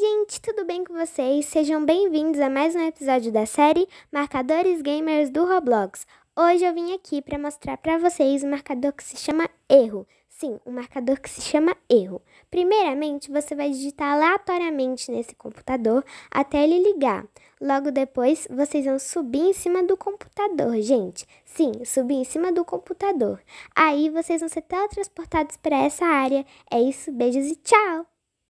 gente, tudo bem com vocês? Sejam bem-vindos a mais um episódio da série Marcadores Gamers do Roblox. Hoje eu vim aqui para mostrar para vocês um marcador que se chama erro. Sim, um marcador que se chama erro. Primeiramente, você vai digitar aleatoriamente nesse computador até ele ligar. Logo depois, vocês vão subir em cima do computador, gente. Sim, subir em cima do computador. Aí vocês vão ser teletransportados para essa área. É isso, beijos e tchau!